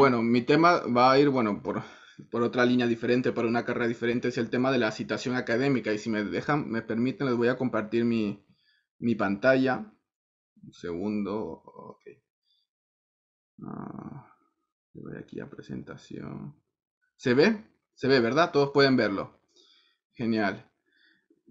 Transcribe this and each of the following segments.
bueno, mi tema va a ir, bueno, por, otra línea diferente, por una carrera diferente, es el tema de la citación académica. Y si me dejan, me permiten, les voy a compartir mi, pantalla. Un segundo, voy ah, aquí a presentación. ¿Se ve? Se ve, ¿verdad? Todos pueden verlo. Genial.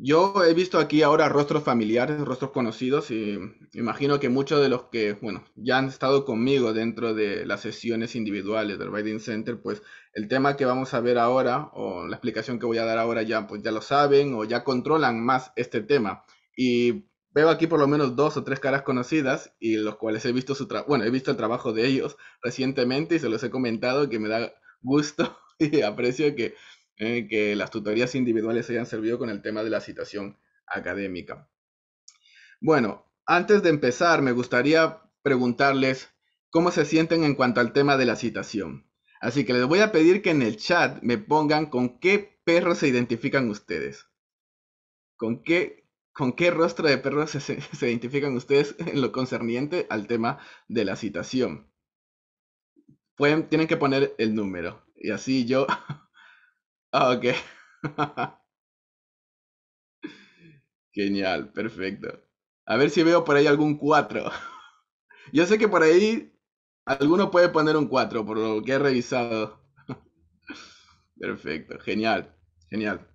Yo he visto aquí ahora rostros familiares, rostros conocidos y imagino que muchos de los que, bueno, ya han estado conmigo dentro de las sesiones individuales del Writing Center, pues el tema que vamos a ver ahora o la explicación que voy a dar ahora ya, pues ya lo saben o ya controlan más este tema. Y veo aquí por lo menos dos o tres caras conocidas y los cuales he visto su bueno, he visto el trabajo de ellos recientemente y se los he comentado que me da gusto y aprecio que eh, que las tutorías individuales hayan servido con el tema de la citación académica. Bueno, antes de empezar, me gustaría preguntarles cómo se sienten en cuanto al tema de la citación. Así que les voy a pedir que en el chat me pongan con qué perro se identifican ustedes. ¿Con qué, con qué rostro de perro se, identifican ustedes en lo concerniente al tema de la citación? tienen que poner el número y así yo Ah, ok. Genial, perfecto. A ver si veo por ahí algún 4. Yo sé que por ahí alguno puede poner un 4, por lo que he revisado. Perfecto, genial, genial.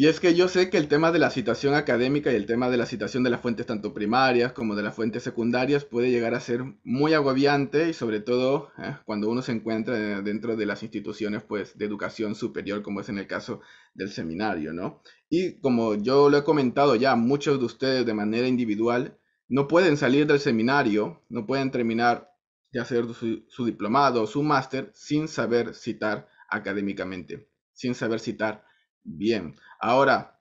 Y es que yo sé que el tema de la situación académica y el tema de la citación de las fuentes tanto primarias como de las fuentes secundarias puede llegar a ser muy agobiante y sobre todo eh, cuando uno se encuentra eh, dentro de las instituciones pues, de educación superior como es en el caso del seminario, ¿no? Y como yo lo he comentado ya, muchos de ustedes de manera individual no pueden salir del seminario, no pueden terminar de hacer su diplomado o su máster sin saber citar académicamente, sin saber citar bien. Ahora,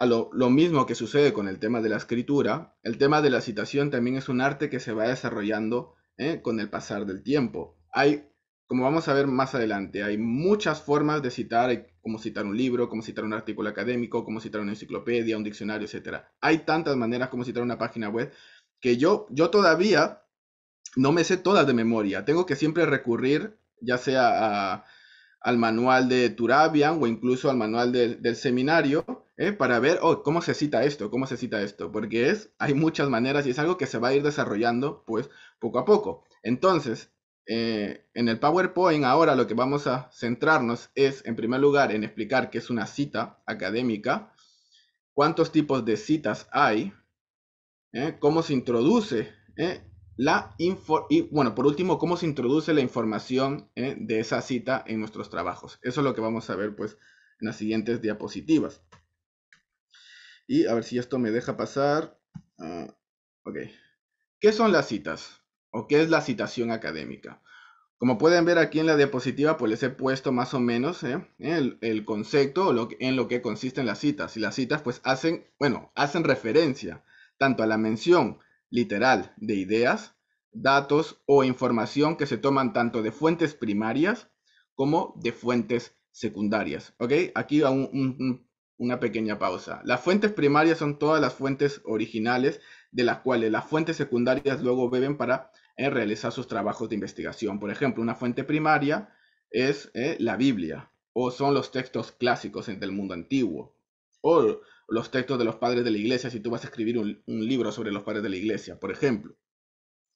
lo, mismo que sucede con el tema de la escritura, el tema de la citación también es un arte que se va desarrollando ¿eh? con el pasar del tiempo. Hay, como vamos a ver más adelante, hay muchas formas de citar, como citar un libro, como citar un artículo académico, como citar una enciclopedia, un diccionario, etc. Hay tantas maneras como citar una página web que yo, yo todavía no me sé todas de memoria. Tengo que siempre recurrir, ya sea a al manual de Turabian o incluso al manual del seminario ¿eh? para ver oh, cómo se cita esto, cómo se cita esto, porque es, hay muchas maneras y es algo que se va a ir desarrollando pues poco a poco. Entonces, eh, en el PowerPoint ahora lo que vamos a centrarnos es en primer lugar en explicar qué es una cita académica, cuántos tipos de citas hay, ¿eh? cómo se introduce la info y bueno, por último, cómo se introduce la información eh, de esa cita en nuestros trabajos. Eso es lo que vamos a ver pues en las siguientes diapositivas. Y a ver si esto me deja pasar. Ah, ok. ¿Qué son las citas? ¿O qué es la citación académica? Como pueden ver aquí en la diapositiva, pues les he puesto más o menos eh, el, concepto en lo que consisten las citas. Y las citas pues hacen, bueno, hacen referencia tanto a la mención literal de ideas, datos o información que se toman tanto de fuentes primarias como de fuentes secundarias. ¿Ok? Aquí va una pequeña pausa. Las fuentes primarias son todas las fuentes originales de las cuales las fuentes secundarias luego beben para eh, realizar sus trabajos de investigación. Por ejemplo, una fuente primaria es eh, la Biblia o son los textos clásicos del mundo antiguo o los textos de los padres de la iglesia si tú vas a escribir un, libro sobre los padres de la iglesia, por ejemplo.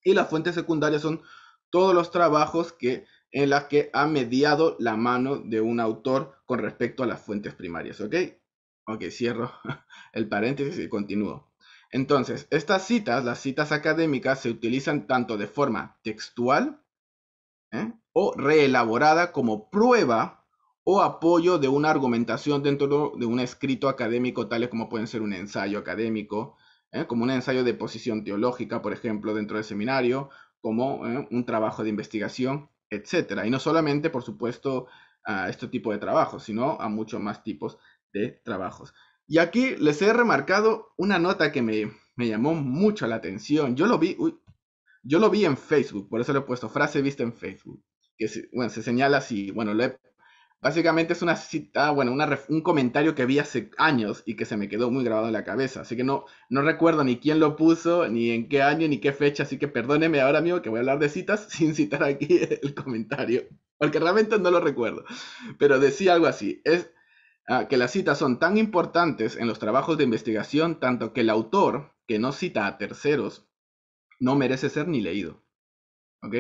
Y las fuentes secundarias son todos los trabajos que, en las que ha mediado la mano de un autor con respecto a las fuentes primarias, ¿ok? Ok, cierro el paréntesis y continúo. Entonces, estas citas, las citas académicas, se utilizan tanto de forma textual ¿eh? o reelaborada como prueba o apoyo de una argumentación dentro de un escrito académico, tales como pueden ser un ensayo académico, ¿eh? como un ensayo de posición teológica, por ejemplo, dentro del seminario, como ¿eh? un trabajo de investigación, etc. Y no solamente, por supuesto, a este tipo de trabajos, sino a muchos más tipos de trabajos. Y aquí les he remarcado una nota que me, llamó mucho la atención. Yo lo vi, yo lo vi en Facebook, por eso le he puesto frase vista en Facebook, que bueno, se señala así, bueno, lo he Básicamente es una cita, ah, bueno, un comentario que vi hace años y que se me quedó muy grabado en la cabeza. Así que no, no recuerdo ni quién lo puso, ni en qué año, ni qué fecha. Así que perdóneme ahora, amigo, que voy a hablar de citas sin citar aquí el comentario. Porque realmente no lo recuerdo. Pero decía algo así. Es ah, que las citas son tan importantes en los trabajos de investigación, tanto que el autor, que no cita a terceros, no merece ser ni leído. ¿Ok?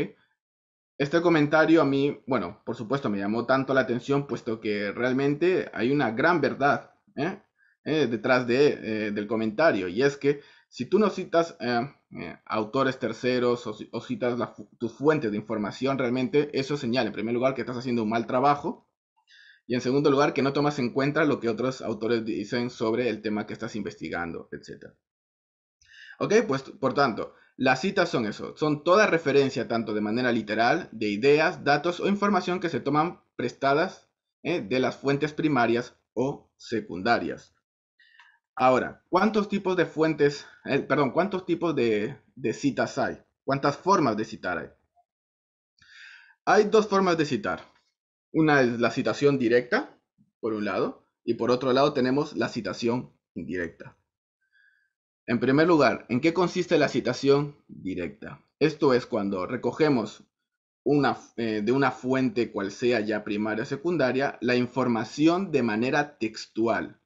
Este comentario a mí, bueno, por supuesto me llamó tanto la atención, puesto que realmente hay una gran verdad ¿eh? Eh, detrás de, eh, del comentario, y es que si tú no citas autores terceros o, citas tus fuentes de información, realmente eso señala, en primer lugar, que estás haciendo un mal trabajo, y en segundo lugar, que no tomas en cuenta lo que otros autores dicen sobre el tema que estás investigando, etc. Ok, pues por tanto, las citas son eso, son toda referencia tanto de manera literal, de ideas, datos o información que se toman prestadas eh, de las fuentes primarias o secundarias. Ahora, ¿cuántos tipos de fuentes, eh, perdón, cuántos tipos de citas hay? ¿Cuántas formas de citar hay? Hay dos formas de citar. Una es la citación directa, por un lado, y por otro lado tenemos la citación indirecta. En primer lugar, ¿en qué consiste la citación directa? Esto es cuando recogemos eh, de una fuente, cual sea ya primaria o secundaria, la información de manera textual.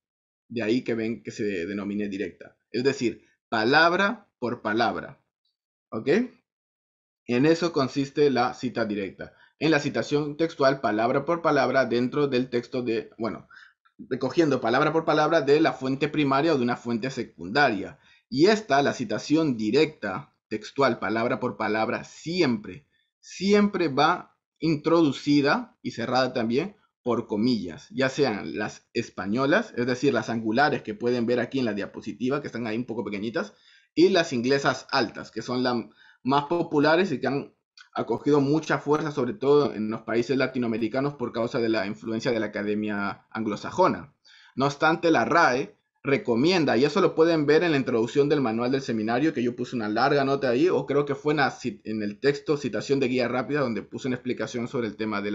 De ahí que ven que se denomine directa. Es decir, palabra por palabra. ¿Ok? En eso consiste la cita directa. En la citación textual, palabra por palabra, dentro del texto de, bueno, recogiendo palabra por palabra de la fuente primaria o de una fuente secundaria. Y esta, la citación directa, textual, palabra por palabra, siempre, siempre va introducida y cerrada también por comillas, ya sean las españolas, es decir, las angulares que pueden ver aquí en la diapositiva, que están ahí un poco pequeñitas, y las inglesas altas, que son las más populares y que han acogido mucha fuerza, sobre todo en los países latinoamericanos por causa de la influencia de la academia anglosajona. No obstante, la RAE recomienda, y eso lo pueden ver en la introducción del manual del seminario, que yo puse una larga nota ahí, o creo que fue en, el texto citación de guía rápida, donde puse una explicación sobre el tema de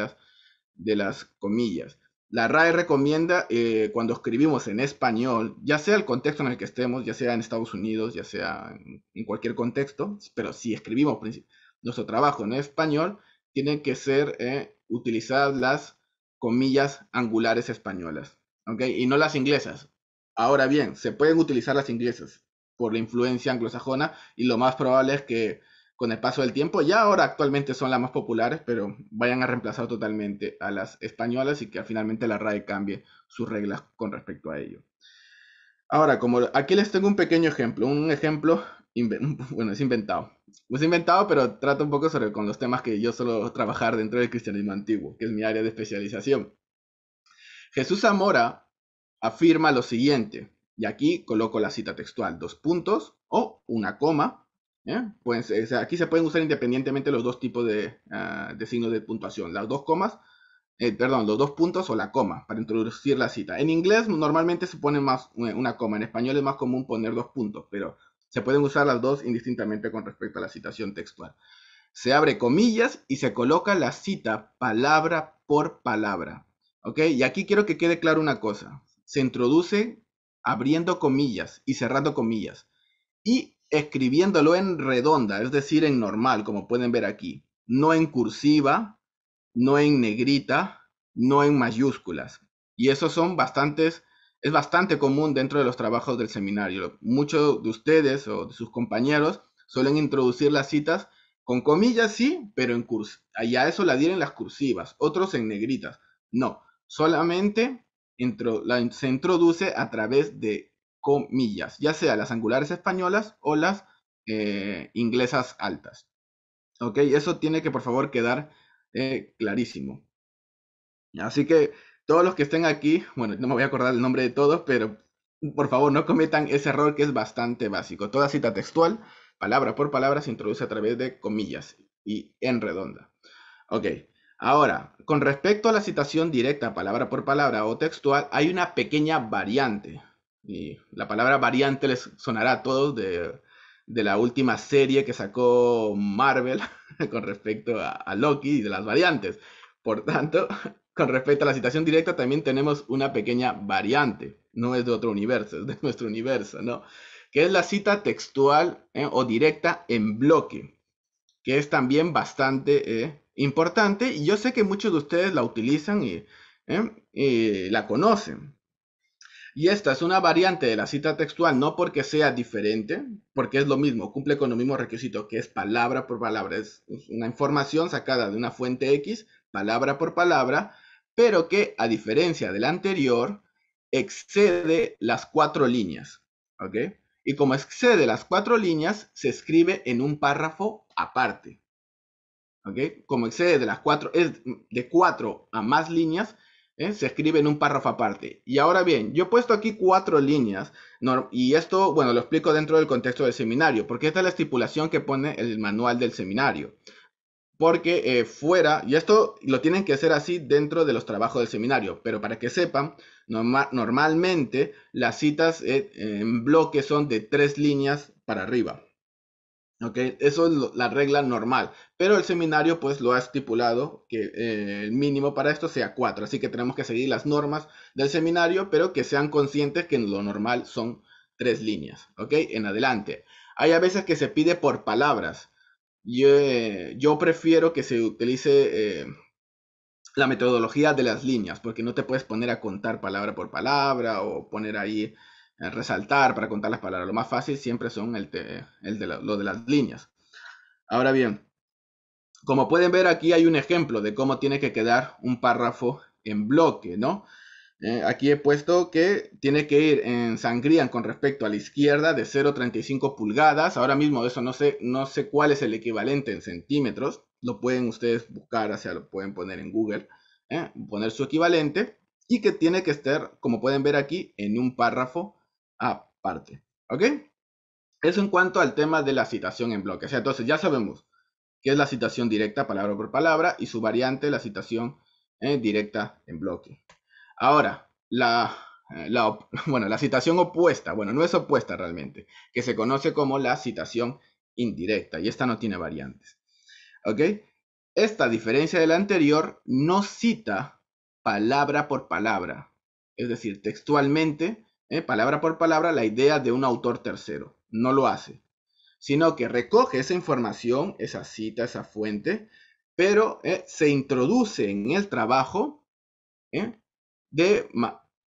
las, comillas. La RAE recomienda eh, cuando escribimos en español, ya sea el contexto en el que estemos, ya sea en Estados Unidos, ya sea en cualquier contexto, pero si escribimos nuestro trabajo en español, tienen que ser eh, utilizadas las comillas angulares españolas, ¿ok? Y no las inglesas. Ahora bien, se pueden utilizar las inglesas por la influencia anglosajona y lo más probable es que con el paso del tiempo, ya ahora actualmente son las más populares, pero vayan a reemplazar totalmente a las españolas y que finalmente la RAE cambie sus reglas con respecto a ello. Ahora, como aquí les tengo un pequeño ejemplo, un ejemplo, bueno, es inventado. Es inventado, pero trata un poco sobre con los temas que yo suelo trabajar dentro del cristianismo antiguo, que es mi área de especialización. Jesús Zamora afirma lo siguiente, y aquí coloco la cita textual, dos puntos o una coma. Pues, eh, aquí se pueden usar independientemente los dos tipos de, ah, signos de puntuación, las dos comas, eh, perdón, los dos puntos o la coma para introducir la cita. En inglés normalmente se pone más eh, una coma, en español es más común poner dos puntos, pero se pueden usar las dos indistintamente con respecto a la citación textual. Se abre comillas y se coloca la cita palabra por palabra. ¿Ok? Y aquí quiero que quede claro una cosa se introduce abriendo comillas y cerrando comillas y escribiéndolo en redonda, es decir, en normal, como pueden ver aquí, no en cursiva, no en negrita, no en mayúsculas. Y eso son bastantes, es bastante común dentro de los trabajos del seminario. Muchos de ustedes o de sus compañeros suelen introducir las citas con comillas, sí, pero en cursiva. Allá eso la dieron las cursivas, otros en negritas. No, solamente se introduce a través de comillas, ya sea las angulares españolas o las eh, inglesas altas. ¿Ok? Eso tiene que por favor quedar eh, clarísimo. Así que todos los que estén aquí, bueno, no me voy a acordar el nombre de todos, pero por favor no cometan ese error que es bastante básico. Toda cita textual, palabra por palabra, se introduce a través de comillas y en redonda. Ok. Ahora, con respecto a la citación directa, palabra por palabra o textual, hay una pequeña variante. Y la palabra variante les sonará a todos de, la última serie que sacó Marvel con respecto a, Loki y de las variantes. Por tanto, con respecto a la citación directa, también tenemos una pequeña variante. No es de otro universo, es de nuestro universo, ¿no? Que es la cita textual eh, o directa en bloque, que es también bastante eh, importante y yo sé que muchos de ustedes la utilizan ¿eh? y, la conocen. Y esta es una variante de la cita textual, no porque sea diferente, porque es lo mismo, cumple con el mismo requisito, que es palabra por palabra, es una información sacada de una fuente X, palabra por palabra, pero que a diferencia de la anterior, excede las cuatro líneas. ¿Ok? Y como excede las cuatro líneas, se escribe en un párrafo aparte. Como excede de las cuatro, es de cuatro a más líneas, ¿eh? se escribe en un párrafo aparte. Y ahora bien, yo he puesto aquí cuatro líneas, y esto, bueno, lo explico dentro del contexto del seminario, porque esta es la estipulación que pone el manual del seminario. Porque eh, fuera, y esto lo tienen que hacer así dentro de los trabajos del seminario, pero para que sepan, normalmente las citas eh, en bloque son de tres líneas para arriba. Eso es la regla normal. Pero el seminario pues lo ha estipulado que eh, el mínimo para esto sea 4. Así que tenemos que seguir las normas del seminario, pero que sean conscientes que en lo normal son tres líneas. ¿Ok? En adelante. Hay a veces que se pide por palabras. Yo, eh, prefiero que se utilice eh, la metodología de las líneas, porque no te puedes poner a contar palabra por palabra o poner ahí eh, resaltar, para contar las palabras. Lo más fácil siempre son el, de lo de las líneas. Ahora bien, como pueden ver aquí hay un ejemplo de cómo tiene que quedar un párrafo en bloque, ¿no? Eh, aquí he puesto que tiene que ir en sangría con respecto a la izquierda de 0,35 pulgadas. Ahora mismo eso no sé, no sé cuál es el equivalente en centímetros. Lo pueden ustedes buscar, o sea, lo pueden poner en Google, ¿eh? poner su equivalente. Y que tiene que estar, como pueden ver aquí, en un párrafo aparte. ¿Ok? Eso en cuanto al tema de la citación en bloque. O sea, entonces ya sabemos qué es la citación directa palabra por palabra y su variante, la citación eh, directa en bloque. Ahora, la, eh, la, bueno, la citación opuesta, bueno, no es opuesta realmente, que se conoce como la citación indirecta y esta no tiene variantes. ¿Ok? Esta diferencia de la anterior no cita palabra por palabra, es decir, textualmente, ¿eh? palabra por palabra, la idea de un autor tercero. No lo hace, sino que recoge esa información, esa cita, esa fuente, pero ¿eh? se introduce en el trabajo ¿eh? de,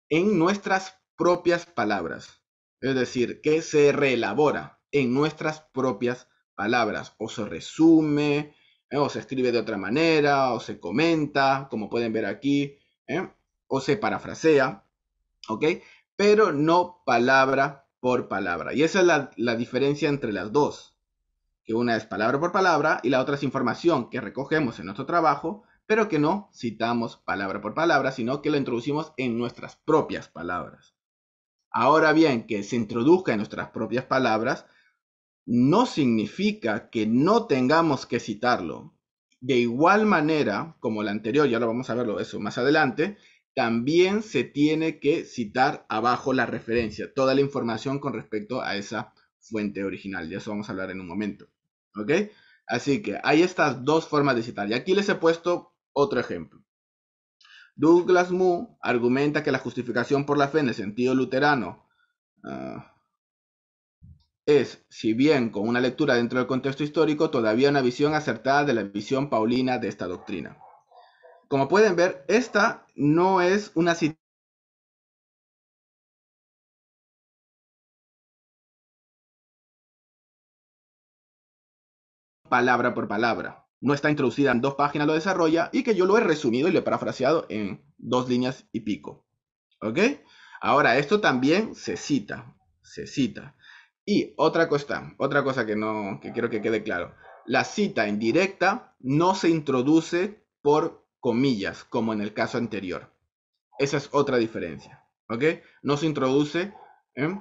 en nuestras propias palabras. Es decir, que se reelabora en nuestras propias palabras, o se resume, o se escribe de otra manera, o se comenta, como pueden ver aquí, o se parafrasea. ¿Ok? pero no palabra por palabra. Y esa es la, diferencia entre las dos, que una es palabra por palabra y la otra es información que recogemos en nuestro trabajo, pero que no citamos palabra por palabra, sino que la introducimos en nuestras propias palabras. Ahora bien, que se introduzca en nuestras propias palabras no significa que no tengamos que citarlo. De igual manera, como la anterior, ya lo vamos a verlo eso más adelante, también se tiene que citar abajo la referencia, toda la información con respecto a esa fuente original. De eso vamos a hablar en un momento. Así que hay estas dos formas de citar. Y aquí les he puesto otro ejemplo. Douglas Moo argumenta que la justificación por la fe en el sentido luterano ah, es, si bien con una lectura dentro del contexto histórico, todavía una visión acertada de la visión paulina de esta doctrina. Como pueden ver, esta no es una cita. palabra por palabra. No está introducida en dos páginas, lo desarrolla y que yo lo he resumido y lo he parafraseado en dos líneas y pico. ¿Ok? Ahora, esto también se cita, se cita. Y otra cosa, otra cosa que, no, quiero que quede claro. La cita indirecta no se introduce por comillas, como en el caso anterior. Esa es otra diferencia, ¿ok? No se introduce ¿eh?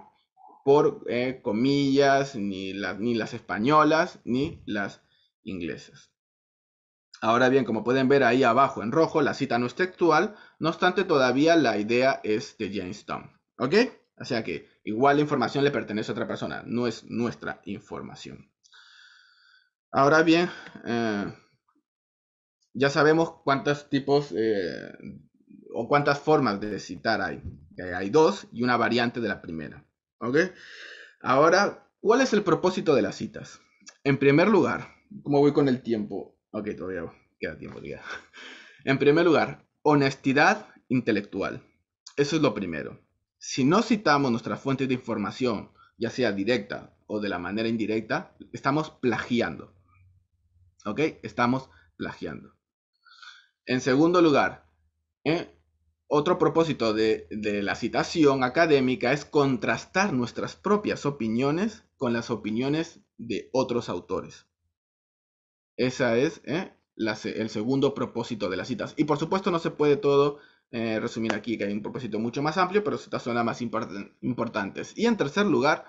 por eh, comillas, ni, ni las españolas, ni las inglesas. Ahora bien, como pueden ver ahí abajo en rojo, la cita no es textual, no obstante todavía la idea es de Jamestown, ¿ok? O sea que igual la información le pertenece a otra persona, no es nuestra información. Ahora bien, eh, ya sabemos cuántos tipos eh, o cuántas formas de citar hay. Eh, hay dos y una variante de la primera. ¿Ok? Ahora, ¿cuál es el propósito de las citas? En primer lugar, ¿cómo voy con el tiempo? Ok, todavía queda tiempo. Ya. En primer lugar, honestidad intelectual. Eso es lo primero. Si no citamos nuestras fuentes de información, ya sea directa o de la manera indirecta, estamos plagiando. ¿Ok? Estamos plagiando. En segundo lugar, ¿eh? otro propósito de, la citación académica es contrastar nuestras propias opiniones con las opiniones de otros autores. Ese es ¿eh? el segundo propósito de las citas. Y por supuesto no se puede todo eh, resumir aquí, que hay un propósito mucho más amplio, pero estas son las más importantes. Y en tercer lugar,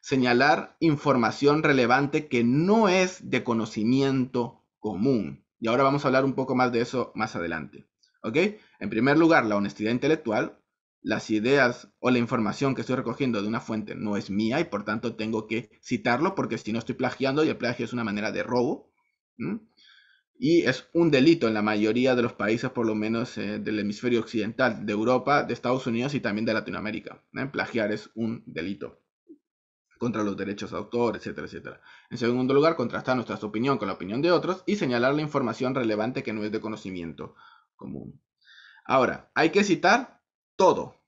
señalar información relevante que no es de conocimiento común. Y ahora vamos a hablar un poco más de eso más adelante. ¿Ok? En primer lugar, la honestidad intelectual. Las ideas o la información que estoy recogiendo de una fuente no es mía y por tanto tengo que citarlo porque si no estoy plagiando y el plagio es una manera de robo. Y es un delito en la mayoría de los países, por lo menos eh, del hemisferio occidental, de Europa, de Estados Unidos y también de Latinoamérica. ¿eh? Plagiar es un delito contra los derechos de autor, etcétera, etcétera. En segundo lugar, contrastar nuestra opinión con la opinión de otros y señalar la información relevante que no es de conocimiento común. Ahora, hay que citar todo,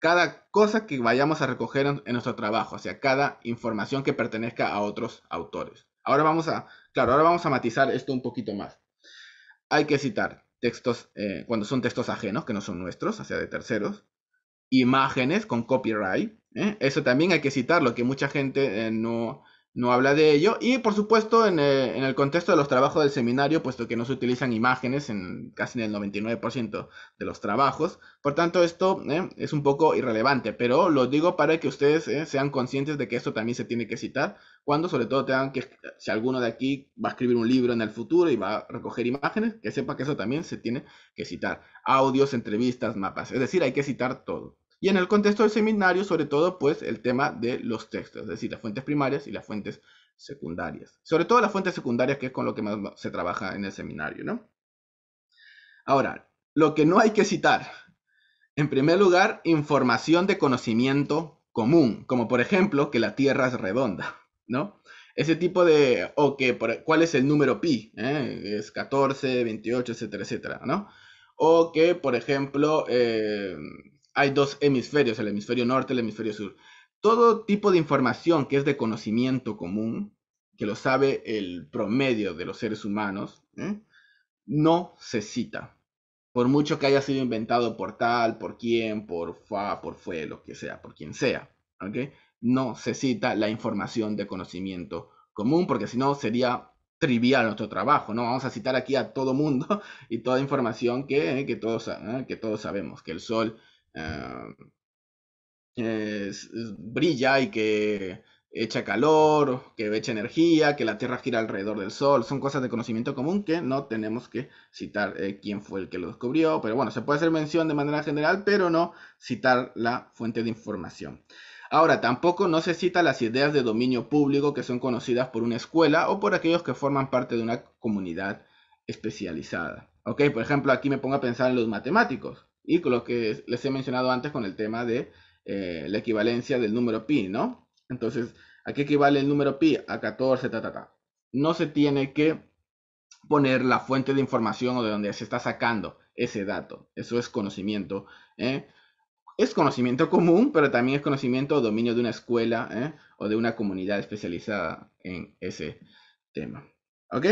cada cosa que vayamos a recoger en, nuestro trabajo, o sea, cada información que pertenezca a otros autores. Ahora vamos a, claro, ahora vamos a matizar esto un poquito más. Hay que citar textos, eh, cuando son textos ajenos, que no son nuestros, o sea, de terceros, imágenes con copyright. ¿eh? Eso también hay que citarlo, que mucha gente eh, no, no habla de ello. Y por supuesto, eh, en, el contexto de los trabajos del seminario, puesto que no se utilizan imágenes en casi el 99% de los trabajos. Por tanto, esto es un poco irrelevante, pero lo digo para que ustedes sean conscientes de que esto también se tiene que citar, cuando sobre todo tengan que, si alguno de aquí va a escribir un libro en el futuro y va a recoger imágenes, que sepa que eso también se tiene que citar. Audios, entrevistas, mapas, es decir, hay que citar todo. Y en el contexto del seminario, sobre todo, pues el tema de los textos, es decir, las fuentes primarias y las fuentes secundarias. Sobre todo las fuentes secundarias, que es con lo que más se trabaja en el seminario, ¿no? Ahora, lo que no hay que citar. En primer lugar, información de conocimiento común, como por ejemplo que la Tierra es redonda, ¿no? Ese tipo de, o que, ¿cuál es el número pi? ¿Eh? Es 14, 28, etcétera, etcétera, ¿no? O que, por ejemplo, eh, hay dos hemisferios, el hemisferio norte y el hemisferio sur. Todo tipo de información que es de conocimiento común, que lo sabe el promedio de los seres humanos, ¿eh? no se cita. Por mucho que haya sido inventado por tal, por quién, por fa, por fue, lo que sea, por quien sea. No se cita la información de conocimiento común, porque si no sería trivial nuestro trabajo, ¿no? Vamos a citar aquí a todo mundo y toda información que, todos, ¿eh? que todos sabemos, que el Sol Em, eh, brilla y que echa calor, que echa energía, que la Tierra gira alrededor del Sol. Son cosas de conocimiento común que no tenemos que citar eh, quién fue el que lo descubrió. Pero bueno, se puede hacer mención de manera general, pero no citar la fuente de información. Ahora, tampoco no se cita las ideas de dominio público que son conocidas por una escuela o por aquellos que forman parte de una comunidad especializada. Ok, por ejemplo, aquí me pongo a pensar en los matemáticos y con lo que les he mencionado antes con el tema de eh, la equivalencia del número pi, ¿no? Entonces, ¿a qué equivale el número pi? A 14, ta, ta, ta. No se tiene que poner la fuente de información o de donde se está sacando ese dato. Eso es conocimiento. ¿eh? Es conocimiento común, pero también es conocimiento o dominio de una escuela ¿eh? o de una comunidad especializada en ese tema. ¿Ok?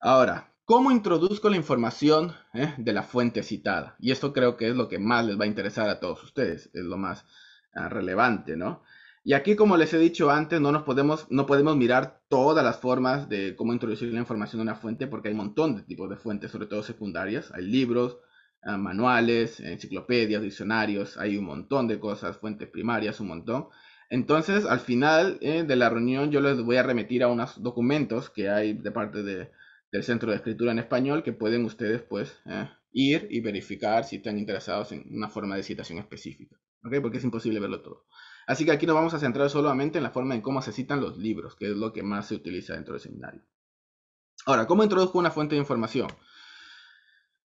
Ahora, ¿Cómo introduzco la información eh, de la fuente citada? Y esto creo que es lo que más les va a interesar a todos ustedes, es lo más ah, relevante, ¿no? Y aquí, como les he dicho antes, no nos podemos, no podemos mirar todas las formas de cómo introducir la información de una fuente, porque hay un montón de tipos de fuentes, sobre todo secundarias. Hay libros, ah, manuales, enciclopedias, diccionarios, hay un montón de cosas, fuentes primarias, un montón. Entonces, al final eh, de la reunión, yo les voy a remitir a unos documentos que hay de parte de del Centro de Escritura en Español que pueden ustedes pues eh, ir y verificar si están interesados en una forma de citación específica, ¿ok? Porque es imposible verlo todo. Así que aquí nos vamos a centrar solamente en la forma en cómo se citan los libros, que es lo que más se utiliza dentro del seminario. Ahora, ¿cómo introduzco una fuente de información?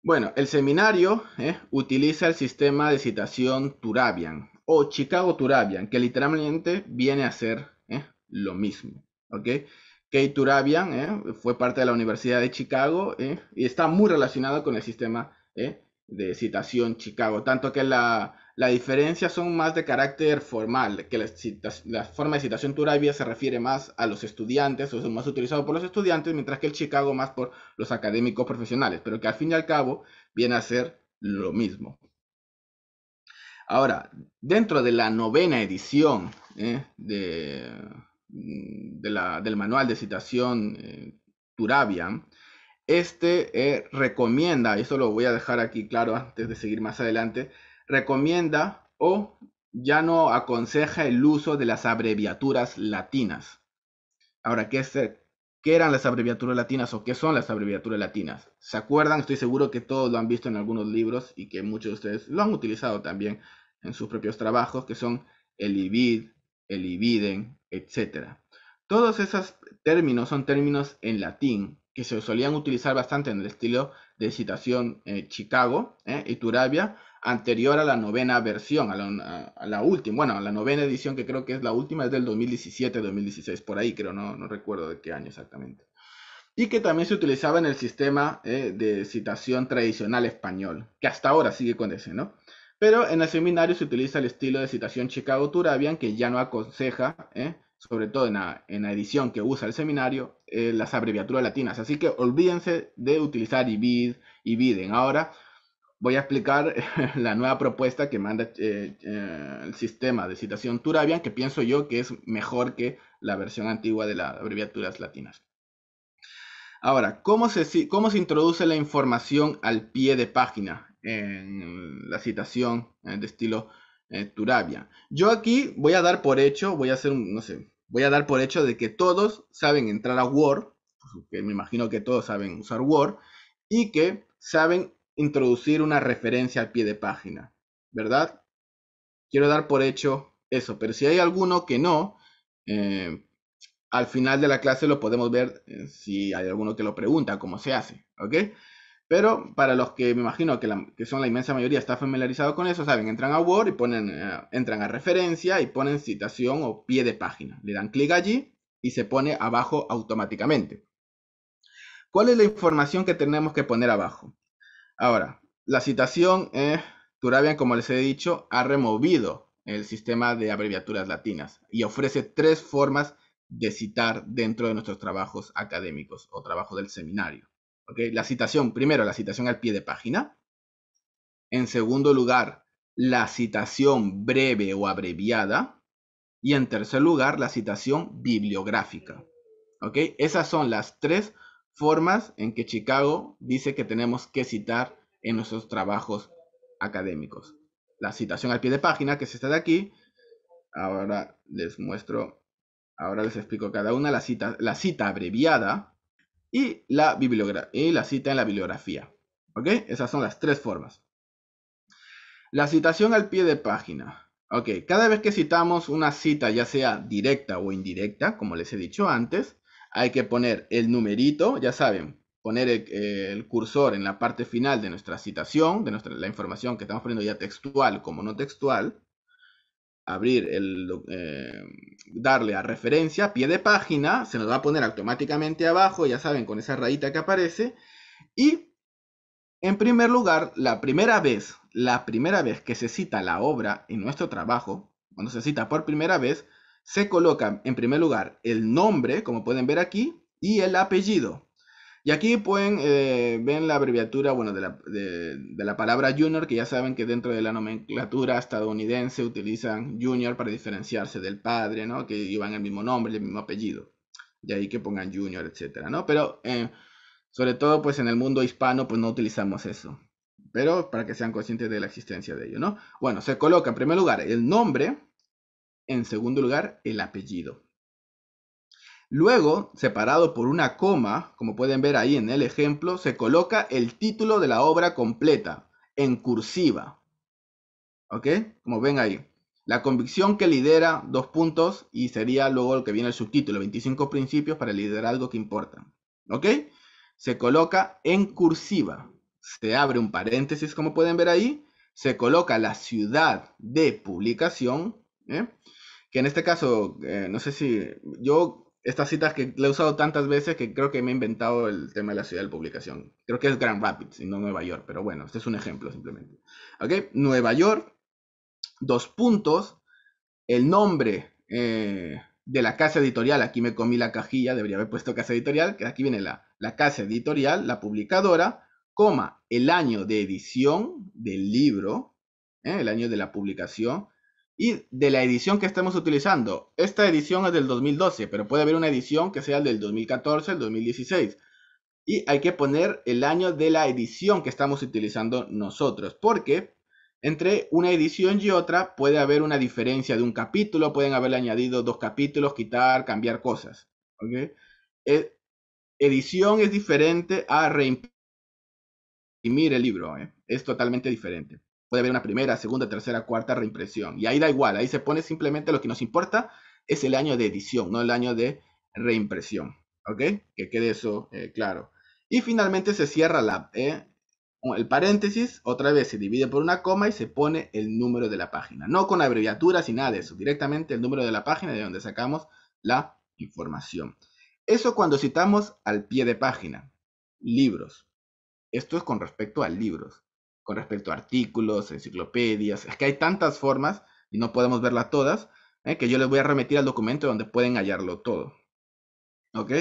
Bueno, el seminario eh, utiliza el sistema de citación Turabian o Chicago Turabian, que literalmente viene a ser eh, lo mismo. ¿ok? Kate Turabian, ¿eh? fue parte de la Universidad de Chicago ¿eh? y está muy relacionado con el sistema ¿eh? de citación Chicago, tanto que la, diferencias diferencia son más de carácter formal, que la, la, forma de citación Turabian se refiere más a los estudiantes o es más utilizado por los estudiantes, mientras que el Chicago más por los académicos profesionales, pero que al fin y al cabo viene a ser lo mismo. Ahora, dentro de la novena edición de Mm, de la, del manual de citación eh, Turabian este eh, recomienda, y esto lo voy a dejar aquí claro antes de seguir más adelante, recomienda o ya no aconseja el uso de las abreviaturas latinas. Ahora, ¿qué, ¿qué eran las abreviaturas latinas o qué son las abreviaturas latinas? ¿Se acuerdan? Estoy seguro que todos lo han visto en algunos libros y que muchos de ustedes lo han utilizado también en sus propios trabajos, que son el IBID, el ibiden, etc. Todos esos términos son términos en latín que se solían utilizar bastante en el estilo de citación eh, Chicago eh, y Turabia, anterior a la novena versión, a la, última, bueno, a la novena edición que creo que es la última, es del 2017-2016, por ahí creo, no, recuerdo de qué año exactamente. Y que también se utilizaba en el sistema eh, de citación tradicional español, que hasta ahora sigue con ese, ¿no? Pero en el seminario se utiliza el estilo de citación Chicago Turabian, que ya no aconseja, ¿eh? sobre todo en la, edición que usa el seminario, eh, las abreviaturas latinas. Así que olvídense de utilizar IBID y BIDEN. Ahora voy a explicar la nueva propuesta que manda eh, el sistema de citación Turabian, que pienso yo que es mejor que la versión antigua de las abreviaturas latinas. Ahora, cómo se introduce la información al pie de página? en la citación de estilo eh, Turabia. Yo aquí voy a dar por hecho, voy a hacer un, no sé, voy a dar por hecho de que todos saben entrar a Word, pues, que me imagino que todos saben usar Word, y que saben introducir una referencia al pie de página, ¿verdad? Quiero dar por hecho eso, pero si hay alguno que no, eh, al final de la clase lo podemos ver eh, si hay alguno que lo pregunta, cómo se hace, ¿ok? Pero para los que me imagino que, son la inmensa mayoría está familiarizado con eso, saben, entran a Word y ponen, eh, entran a referencia y ponen citación o pie de página. Le dan clic allí y se pone abajo automáticamente. ¿Cuál es la información que tenemos que poner abajo? Ahora, la citación, es Turabian, como les he dicho, ha removido el sistema de abreviaturas latinas y ofrece tres formas de citar dentro de nuestros trabajos académicos o trabajo del seminario la citación, primero, la citación al pie de página. En segundo lugar, la citación breve o abreviada. Y en tercer lugar, la citación bibliográfica. esas son las tres formas en que Chicago dice que tenemos que citar en nuestros trabajos académicos. La citación al pie de página, que es esta de aquí. Ahora les muestro, ahora les explico cada una. La cita, la cita abreviada, y la, la cita en la bibliografía. ¿Ok? Esas son las tres formas. La citación al pie de página. Ok, cada vez que citamos una cita, ya sea directa o indirecta, como les he dicho antes, hay que poner el numerito, ya saben, poner el, cursor en la parte final de nuestra citación, de nuestra, la información que estamos poniendo ya textual como no textual, abrir el, eh, darle a referencia, pie de página, se nos va a poner automáticamente abajo, ya saben, con esa rayita que aparece. Y en primer lugar, la primera vez, la primera vez que se cita la obra en nuestro trabajo, cuando se cita por primera vez, se coloca en primer lugar el nombre, como pueden ver aquí, y el apellido. Y aquí pueden eh, la abreviatura bueno, de la, palabra junior, que ya saben que dentro de la nomenclatura estadounidense utilizan junior para diferenciarse del padre, ¿no? que llevan el mismo nombre, el mismo apellido. De ahí que pongan junior, etcétera, ¿no? Pero eh, sobre todo pues en el mundo hispano pues no utilizamos eso. Pero para que sean conscientes de la existencia de ello, ¿no? Bueno, se coloca en primer lugar el nombre, en segundo lugar el apellido. Luego, separado por una coma, como pueden ver ahí en el ejemplo, se coloca el título de la obra completa, en cursiva. ¿Ok? Como ven ahí. La convicción que lidera, dos puntos, y sería luego lo que viene el subtítulo, 25 principios para liderar algo que importa. ¿Ok? Se coloca en cursiva. Se abre un paréntesis, como pueden ver ahí. Se coloca la ciudad de publicación, ¿eh? que en este caso, eh, no sé si yo estas citas que le he usado tantas veces que creo que me he inventado el tema de la ciudad de publicación. Creo que es Grand Rapids y no Nueva York, pero bueno, este es un ejemplo simplemente. ¿Ok? Nueva York, dos puntos, el nombre eh, de la casa editorial, aquí me comí la cajilla, debería haber puesto casa editorial, que aquí viene la, casa editorial, la publicadora, coma, el año de edición del libro, eh, el año de la publicación, y de la edición que estamos utilizando. Esta edición es del 2012, pero puede haber una edición que sea del 2014, el 2016. Y hay que poner el año de la edición que estamos utilizando nosotros, porque entre una edición y otra puede haber una diferencia de un capítulo, pueden haberle añadido dos capítulos, quitar, cambiar cosas. E, edición es diferente a reimprimir el libro, ¿eh? es totalmente diferente. Puede haber una primera, segunda, tercera, cuarta reimpresión. Y ahí da igual, ahí se pone simplemente lo que nos importa es el año de edición, no el año de reimpresión. ¿Ok? Que quede eso eh, claro. Y finalmente se cierra la, ¿eh? el paréntesis, otra vez se divide por una coma y se pone el número de la página. No con abreviaturas y nada de eso, directamente el número de la página de donde sacamos la información. Eso cuando citamos al pie de página, libros. Esto es con respecto a libros con respecto a artículos, enciclopedias. Es que hay tantas formas y no podemos verlas todas, ¿eh? que yo les voy a remitir al documento donde pueden hallarlo todo. ¿Ok?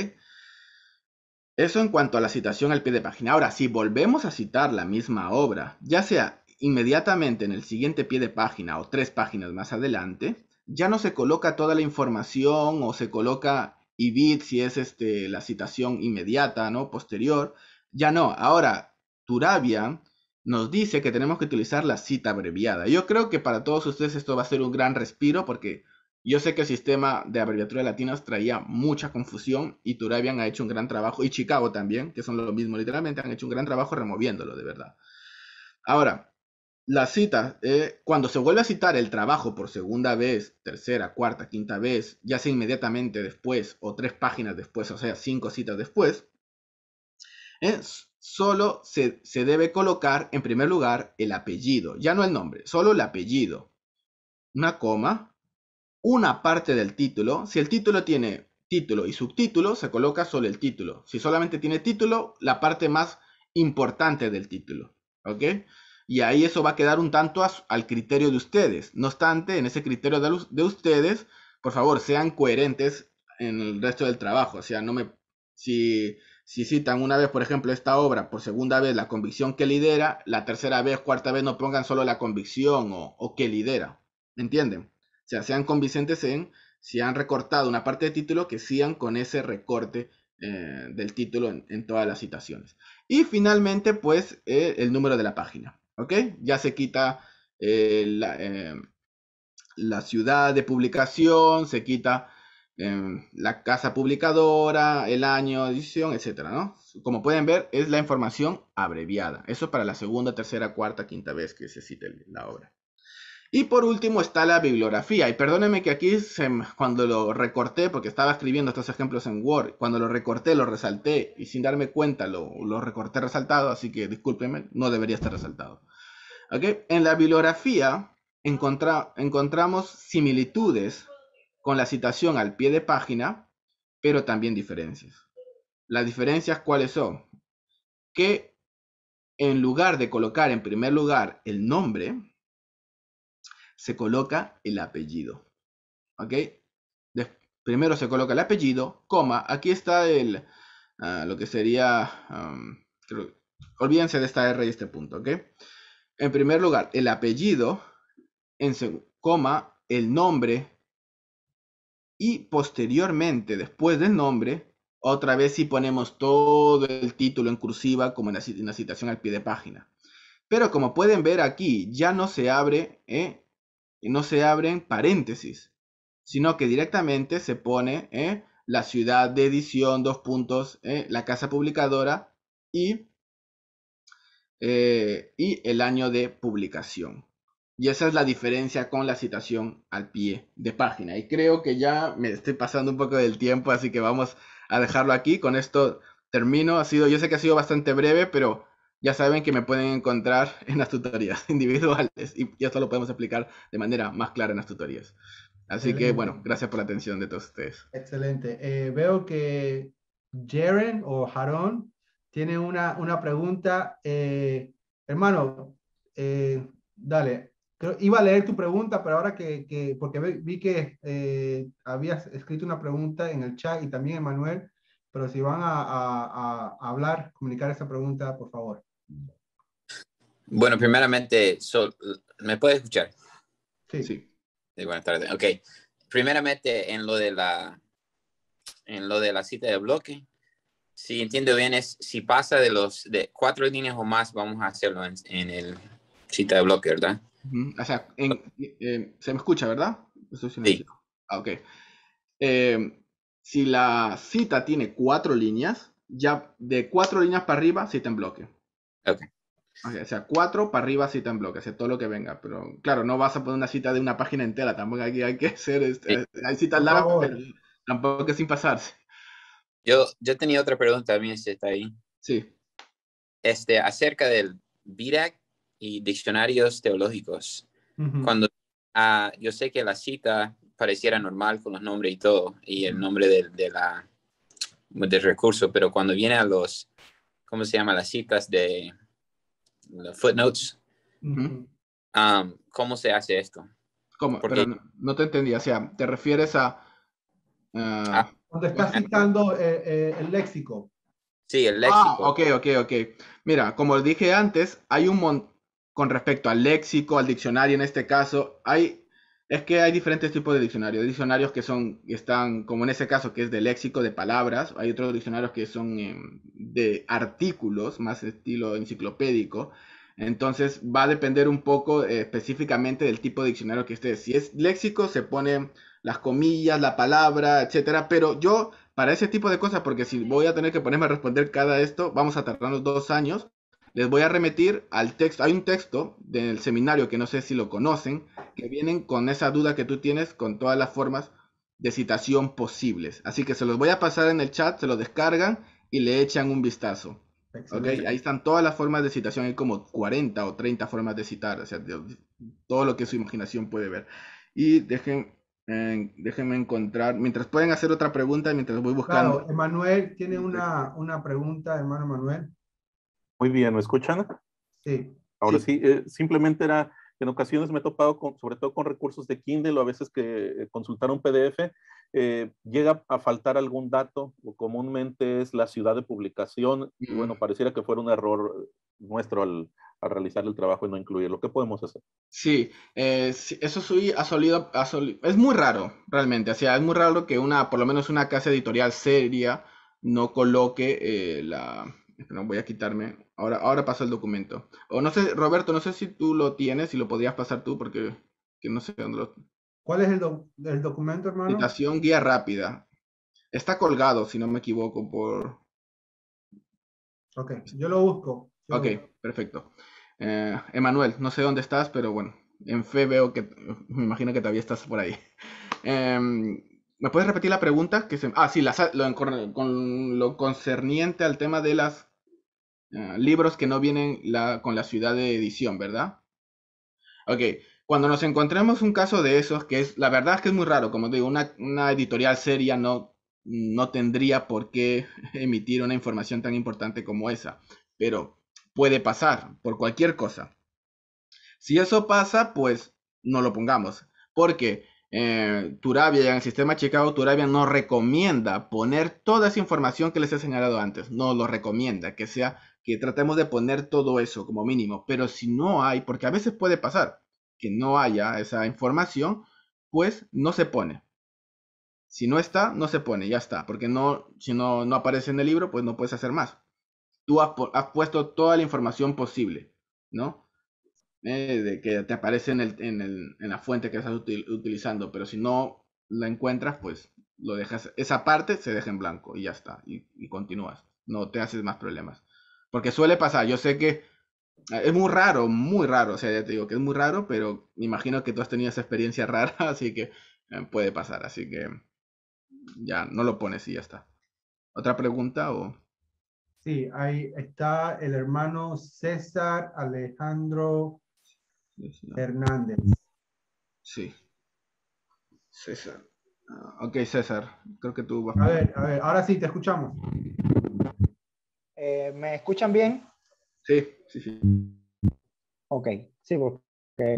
Eso en cuanto a la citación al pie de página. Ahora, si volvemos a citar la misma obra, ya sea inmediatamente en el siguiente pie de página o tres páginas más adelante, ya no se coloca toda la información o se coloca IBIT si es este, la citación inmediata, ¿no? Posterior. Ya no. Ahora, Turabian nos dice que tenemos que utilizar la cita abreviada. Yo creo que para todos ustedes esto va a ser un gran respiro porque yo sé que el sistema de abreviatura latinas traía mucha confusión y Turabian ha hecho un gran trabajo y Chicago también, que son lo mismo literalmente, han hecho un gran trabajo removiéndolo de verdad. Ahora, la cita, eh, cuando se vuelve a citar el trabajo por segunda vez, tercera, cuarta, quinta vez, ya sea inmediatamente después o tres páginas después, o sea, cinco citas después, es, eh, solo se, debe colocar en primer lugar el apellido, ya no el nombre, solo el apellido. Una coma, una parte del título. Si el título tiene título y subtítulo, se coloca solo el título. Si solamente tiene título, la parte más importante del título. ¿Ok? Y ahí eso va a quedar un tanto al criterio de ustedes. No obstante, en ese criterio de, de, ustedes, por favor, sean coherentes en el resto del trabajo. O sea, no me... Si si citan una vez, por ejemplo, esta obra, por segunda vez la convicción que lidera, la tercera vez, cuarta vez no pongan solo la convicción o, que lidera. ¿Entienden? O sea, sean convincentes en si han recortado una parte del título, que sigan con ese recorte eh, del título en, todas las citaciones. Y finalmente, pues, eh, el número de la página. ¿Ok? Ya se quita eh, la ciudad de publicación, se quita la casa publicadora, el año, edición, etcétera, ¿no? Como pueden ver, es la información abreviada. Eso para la segunda, tercera, cuarta, quinta vez que se cite la obra. Y por último está la bibliografía. Y perdónenme que aquí se, cuando lo recorté, porque estaba escribiendo estos ejemplos en Word, cuando lo recorté, lo resalté y sin darme cuenta lo, recorté resaltado, así que discúlpenme, no debería estar resaltado. En la bibliografía encontramos similitudes con la citación al pie de página, pero también diferencias. ¿Las diferencias cuáles son? Que en lugar de colocar en primer lugar el nombre, se coloca el apellido. ¿Ok? primero se coloca el apellido, coma, aquí está el, ah, lo que sería, olvídense de esta R y este punto, ¿ok? En primer lugar, el apellido, en coma, el nombre y posteriormente, después del nombre, otra vez si sí ponemos todo el título en cursiva como en la, citación al pie de página. Pero como pueden ver aquí, ya no se abre, ¿eh? no se abren paréntesis, sino que directamente se pone ¿eh? la ciudad de edición, dos puntos, ¿eh? la casa publicadora y, eh, y el año de publicación. Y esa es la diferencia con la citación al pie de página. Y creo que ya me estoy pasando un poco del tiempo, así que vamos a dejarlo aquí. Con esto termino. Ha sido, yo sé que ha sido bastante breve, pero ya saben que me pueden encontrar en las tutorías individuales y ya esto lo podemos explicar de manera más clara en las tutorías. Así que bueno, gracias por la atención de todos ustedes. Excelente. Eh, veo que Jaren o Jaron tiene una, pregunta. Eh, hermano, eh, dale, iba a leer tu pregunta, pero ahora que, que porque vi que eh, habías escrito una pregunta en el chat y también Emanuel, pero si van a, a, hablar, comunicar esa pregunta, por favor. Bueno, primeramente, ¿me puedes escuchar? Sí. sí. buenas tardes. Ok. Primeramente, en lo de la, en lo de la cita de bloque, si entiendo bien, es si pasa de los de cuatro líneas o más, vamos a hacerlo en, en el cita de bloque, ¿verdad? O sea, eh, eh, se me escucha, ¿verdad? sí. ok. Em, si la cita tiene cuatro líneas, ya de cuatro líneas para arriba, cita en bloque. Ok. o sea, cuatro para arriba, cita en bloque, o sea, todo lo que venga. Pero claro, no vas a poner una cita de una página entera, tampoco hay que hacer. Este, hay citas largas, pero tampoco sin pasarse. Yo, yo tenía otra pregunta también, si está ahí. Sí. Este, acerca del VIRAC, y diccionarios teológicos. Cuando ah, yo sé que la cita pareciera normal con los nombres y todo, y el nombre de, de la, del recurso, pero cuando viene a los, ¿cómo se llama? Las citas de los footnotes, um, ¿cómo se hace esto? ¿Cómo? no, te entendí, o sea, ¿te refieres a... Eh, ah, cuando estás citando eh, eh, el léxico. Sí, el ah, léxico. Ah, ok, ok, ok. Mira, como dije antes, hay un, montón con respecto al léxico, al diccionario en este caso, hay, es que hay diferentes tipos de diccionarios. Hay diccionarios que son, están, como en este caso, que es de léxico, de palabras. Hay otros diccionarios que son eh, de artículos, más estilo enciclopédico. Entonces va a depender un poco eh, específicamente del tipo de diccionario que esté. Si es léxico, se pone las comillas, la palabra, etcétera. Pero yo, para ese tipo de cosas, porque si voy a tener que ponerme a responder cada esto, vamos a tardarnos dos años les voy a remitir al texto. Hay un texto del seminario que no sé si lo conocen, que vienen con esa duda que tú tienes con todas las formas de citación posibles. Así que se los voy a pasar en el chat, se los descargan y le echan un vistazo. Okay, ahí están todas las formas de citación, hay como 40 o 30 formas de citar, o sea, todo lo que su imaginación puede ver. Y dejen, déjenme encontrar, mientras pueden hacer otra pregunta, mientras voy buscando. Claro, Emanuel tiene una, una pregunta, hermano Emanuel. Muy bien, ¿me escuchan? Sí. Ahora sí, eh, simplemente era en ocasiones me he topado sobre todo con recursos de Kindle o a veces que eh, consultar un PDF eh, llega a faltar algún dato o comúnmente es la ciudad de publicación y bueno, mm. pareciera que fuera un error nuestro al, realizar el trabajo y no incluirlo. ¿Qué podemos hacer? Sí, eso sí, ha solido, es muy raro realmente, o sea, es muy raro que una, por lo menos una casa editorial seria no coloque la este, no voy a quitarme. Ahora, ahora pasa el documento. O no sé, Roberto, no sé si tú lo tienes, y lo podrías pasar tú, porque que no sé dónde lo... ¿Cuál es el, el documento, hermano? guía rápida. Está colgado, si no me equivoco, por... Ok, yo lo busco. ok, perfecto. Eh, Emanuel, no sé dónde estás, pero bueno, en fe veo que, me imagino que todavía estás por ahí. Em, ¿Me puedes repetir la pregunta? Que se... Ah, sí, lo, con lo concerniente al tema de los eh, libros que no vienen la, con la ciudad de edición, ¿verdad? Ok, cuando nos encontremos un caso de esos, que es, la verdad es que es muy raro, como digo, una, una editorial seria no, no tendría por qué emitir una información tan importante como esa, pero puede pasar por cualquier cosa. Si eso pasa, pues no lo pongamos, porque eh, Turabia en el sistema Chicago, Turabia no recomienda poner toda esa información que les he señalado antes. No lo recomienda, que sea que tratemos de poner todo eso como mínimo. Pero si no hay, porque a veces puede pasar que no haya esa información, pues no se pone. Si no está, no se pone, ya está. Porque no, si no, no aparece en el libro, pues no puedes hacer más. Tú has puesto toda la información posible, ¿no? Eh, de que te aparece en, la fuente que estás utilizando, pero si no la encuentras, pues lo dejas, esa parte se deja en blanco y ya está, y, continúas, no te haces más problemas. Porque suele pasar, yo sé que ah, es muy raro, muy raro, o sea, ya te digo que es muy raro, pero me imagino que tú has tenido esa experiencia rara, así que eh, puede pasar, así que ya no lo pones y ya está. ¿Otra pregunta o...? Sí, ahí está el hermano César Alejandro Hernández. Sí. César. Ah, ok, César, creo que tú vas a... ver, a ver, ahora sí, te escuchamos. Eh, ¿Me escuchan bien? Sí, sí, sí. Ok, sí, porque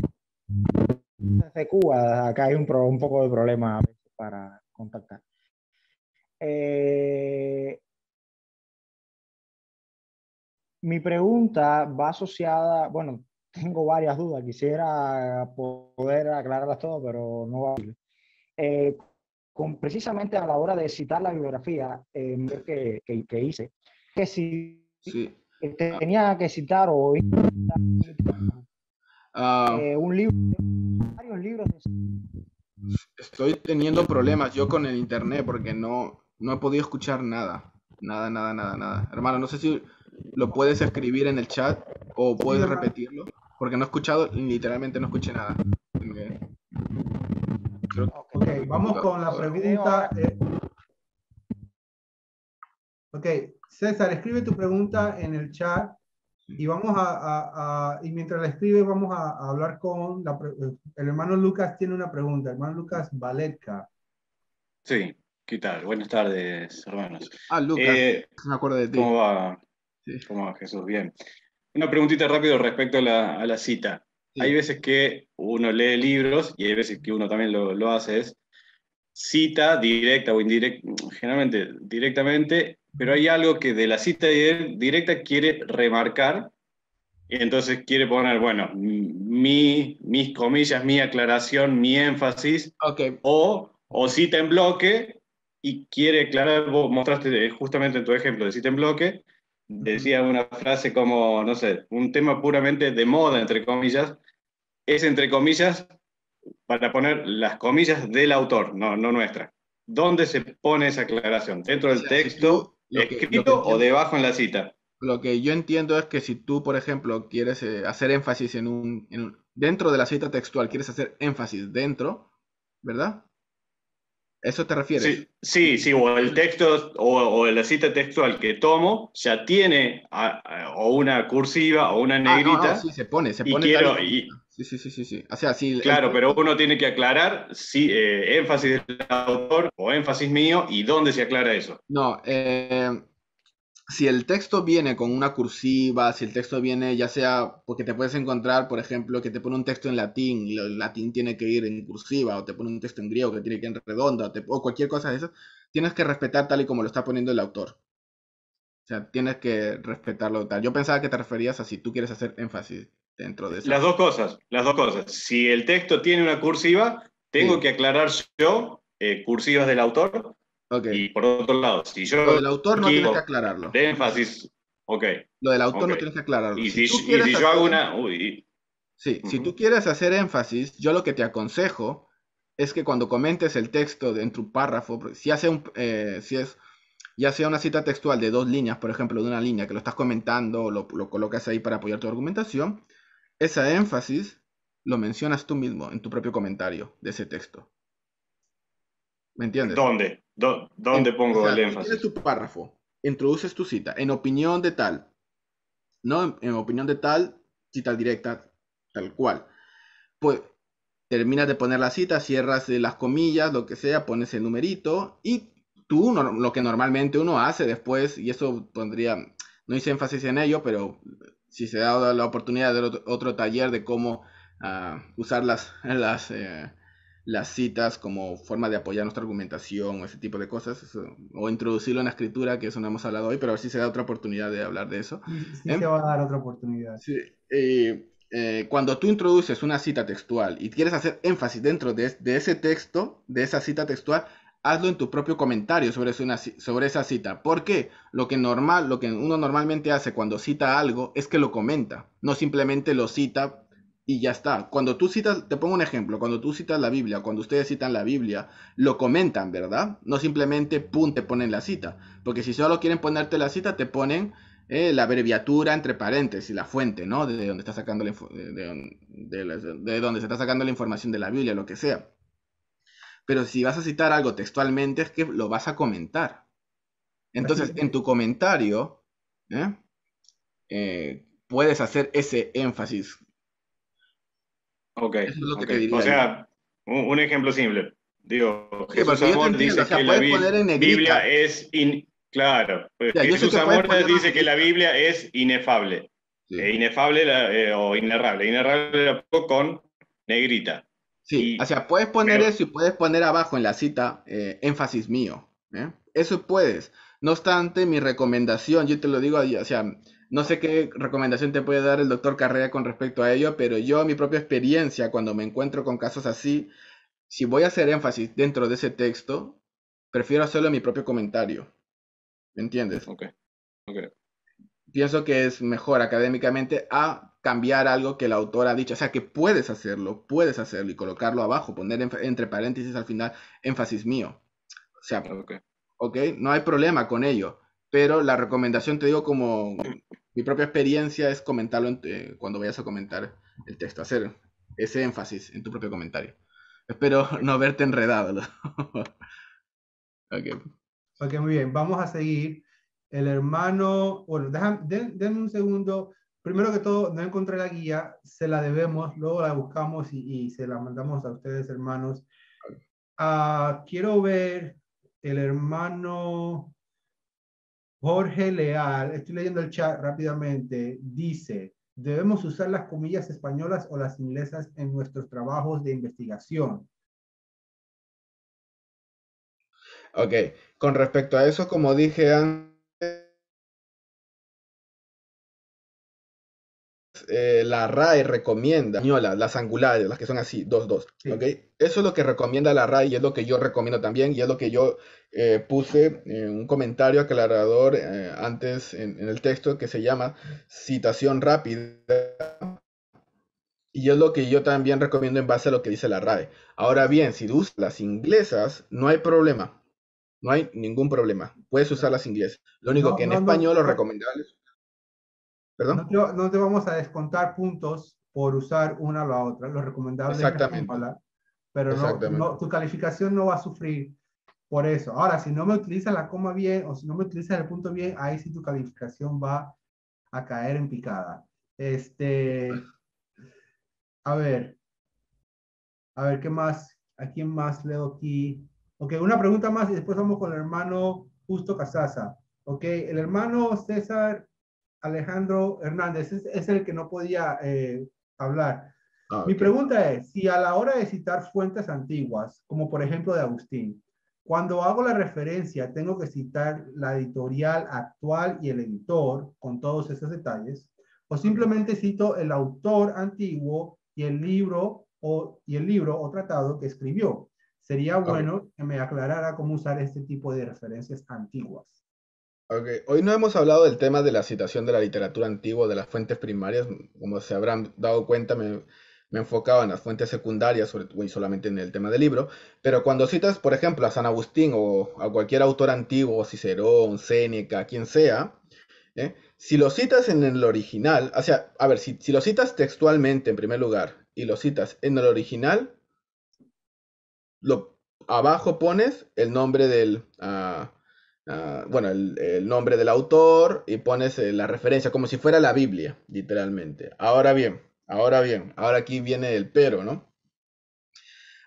desde Cuba acá hay un, un poco de problema para contactar. Eh, mi pregunta va asociada, bueno, tengo varias dudas, quisiera poder aclararlas todas, pero no va a eh, con, precisamente a la hora de citar la bibliografía eh, que, que, hice, que si sí. tenía que citar o ah. Ah. Eh, un libro, varios libros. Estoy teniendo problemas yo con el internet porque no, no he podido escuchar nada. Nada, nada, nada, nada. Hermano, no sé si lo puedes escribir en el chat o puedes repetirlo. Porque no he escuchado, literalmente no escuché nada. Eh, ok, vamos con la pregunta. Eh, ok, César, escribe tu pregunta en el chat y vamos a, y mientras la escribe vamos a, hablar con eh, el hermano Lucas tiene una pregunta, hermano Lucas Valetka. Sí, ¿qué tal? Buenas tardes, hermanos. Ah, Lucas, me acuerdo de ti. ¿Cómo va? ¿Cómo va Jesús? Bien. Una preguntita rápido respecto a la, cita. Hay veces que uno lee libros y hay veces que uno también lo, hace, es cita directa o indirecta, generalmente directamente, pero hay algo que de la cita directa quiere remarcar y entonces quiere poner, bueno, mi, mis comillas, mi aclaración, mi énfasis, o, o cita en bloque y quiere aclarar, vos mostraste eh, justamente en tu ejemplo de cita en bloque, decía una frase como, no sé, un tema puramente de moda, entre comillas, es entre comillas, para poner las comillas del autor, no, no nuestra. ¿Dónde se pone esa aclaración? ¿Dentro del texto, escrito o debajo en la cita? Lo que yo entiendo es que si tú, por ejemplo, quieres eh, hacer énfasis en un, en un, Dentro de la cita textual, quieres hacer énfasis dentro, ¿verdad? ¿Eso te refieres? Sí, sí, o el texto o, la cita textual que tomo ya tiene o una cursiva o una ah, negrita. Ah, sí, se pone, se pone. Sí, sí, sí, sí, sí. sí claro, pero uno tiene que aclarar si eh, énfasis del autor o énfasis mío y dónde se aclara eso. No, eh, si el texto viene con una cursiva, si el texto viene ya sea porque te puedes encontrar, por ejemplo, que te pone un texto en latín y el latín tiene que ir en cursiva, o te pone un texto en griego que tiene que ir en redonda, o, cualquier cosa de esas, tienes que respetar tal y como lo está poniendo el autor. O sea, tienes que respetarlo tal. Yo pensaba que te referías a si tú quieres hacer énfasis dentro de eso. Las dos cosas, las dos cosas. Si el texto tiene una cursiva, tengo que aclarar yo eh, cursivas del autor y por otro lado, si yo. Lo del autor no tienes que aclararlo. De énfasis. Ok. Lo del autor no tienes que aclararlo. Y si, yo hago una. Sí, si tú quieres hacer énfasis, yo lo que te aconsejo es que cuando comentes el texto dentro de, un tu párrafo, si, hace un, eh, es ya sea una cita textual de dos líneas, por ejemplo, de una línea que lo estás comentando o lo, lo, colocas ahí para apoyar tu argumentación, esa énfasis lo mencionas tú mismo en tu propio comentario de ese texto. ¿Me entiendes? ¿Dónde? ¿Dónde pongo el énfasis? Tienes tu párrafo, introduces tu cita, en opinión de tal, no en, opinión de tal, cita directa, tal cual. Pues terminas de poner la cita, cierras las comillas, lo que sea, pones el numerito y tú lo que normalmente uno hace después, y eso pondría, no hice énfasis en ello, pero si se da la oportunidad de otro, taller de cómo ah, usar las, eh, las citas como forma de apoyar nuestra argumentación o ese tipo de cosas, o introducirlo en la escritura, que eso no hemos hablado hoy, pero a ver si se da otra oportunidad de hablar de eso. Sí, em, se va a dar otra oportunidad. Eh, eh, cuando tú introduces una cita textual y quieres hacer énfasis dentro de, ese texto, de esa cita textual, hazlo en tu propio comentario sobre, sobre esa cita. Porque lo que, normal, lo que uno normalmente hace cuando cita algo es que lo comenta, no simplemente lo cita y ya está. Cuando tú citas, te pongo un ejemplo, cuando tú citas la Biblia, cuando ustedes citan la Biblia, lo comentan, ¿verdad? No simplemente, pum, te ponen la cita. Porque si solo quieren ponerte la cita, te ponen eh, la abreviatura entre paréntesis, la fuente, ¿no? De donde, está sacando la eh, de, se está sacando la información de la Biblia, lo que sea. Pero si vas a citar algo textualmente, es que lo vas a comentar. Entonces, en tu comentario, ¿eh? puedes hacer ese énfasis Ok. okay. O sea, un, ejemplo simple. Digo, Jesús Amor dice que la Biblia, es... In... Claro, pues, Jesús Amor dice que la Biblia es inefable. Eh, inefable eh, o inerrable. Inerrable con negrita. Sí, o sea, puedes poner eso y puedes poner abajo en la cita eh, énfasis mío. Eso puedes. No obstante, mi recomendación, yo te lo digo, o sea, no sé qué recomendación te puede dar el doctor Carrera con respecto a ello, pero yo, mi propia experiencia, cuando me encuentro con casos así, si voy a hacer énfasis dentro de ese texto, prefiero hacerlo en mi propio comentario. ¿Me entiendes? Ok. okay. Pienso que es mejor académicamente a cambiar algo que el autor ha dicho. O sea, que puedes hacerlo, puedes hacerlo y colocarlo abajo, poner entre paréntesis al final énfasis mío. O sea, okay. ok, no hay problema con ello pero la recomendación, te digo, como mi propia experiencia es comentarlo eh, cuando vayas a comentar el texto, hacer ese énfasis en tu propio comentario. Espero no verte enredado. ok. muy bien, vamos a seguir. El hermano, bueno, déjame, un segundo. Primero que todo, no encontré la guía, se la debemos, luego la buscamos y, se la mandamos a ustedes, hermanos. Ah, quiero ver el hermano Jorge Leal, estoy leyendo el chat rápidamente, dice, debemos usar las comillas españolas o las inglesas en nuestros trabajos de investigación. Ok, con respecto a eso, como dije antes, Eh, la RAE recomienda, las angulares, las que son así, 2, 2, Eso es lo que recomienda la RAE y es lo que yo recomiendo también y es lo que yo eh, puse en un comentario aclarador eh, antes en, el texto que se llama citación rápida y es lo que yo también recomiendo en base a lo que dice la RAE. Ahora bien, si usas las inglesas, no hay problema. No hay ningún problema. Puedes usar las inglesas. Lo único que en español lo recomendable es no te, vamos a descontar puntos por usar una o la otra. Lo recomendable Exactamente. es pero No, tu calificación no va a sufrir por eso. Ahora, si no me utilizas la coma bien o si no me utilizas el punto bien, ahí sí tu calificación va a caer en picada. Este, a ver, a ver, ¿qué más? ¿A quién más leo aquí? Ok, una pregunta más y después vamos con el hermano Justo Casaza. Ok, el hermano César Alejandro Hernández, es, el que no podía eh, hablar. Ah, Mi pregunta es, si a la hora de citar fuentes antiguas, como por ejemplo de Agustín, cuando hago la referencia tengo que citar la editorial actual y el editor con todos esos detalles, o simplemente cito el autor antiguo y el libro o, y el libro o tratado que escribió. Sería bueno que me aclarara cómo usar este tipo de referencias antiguas. Hoy no hemos hablado del tema de la citación de la literatura antigua, de las fuentes primarias. Como se habrán dado cuenta, me, enfocaba en las fuentes secundarias y solamente en el tema del libro. Pero cuando citas, por ejemplo, a San Agustín o a cualquier autor antiguo, Cicerón, Séneca, quien sea, ¿eh? si lo citas en el original, o sea, a ver, si, lo citas textualmente en primer lugar y lo citas en el original, lo, abajo pones el nombre del, ah, Ah, bueno, el, nombre del autor y pones eh, la referencia, como si fuera la Biblia, literalmente. Ahora bien, ahora bien, ahora aquí viene el pero, ¿no?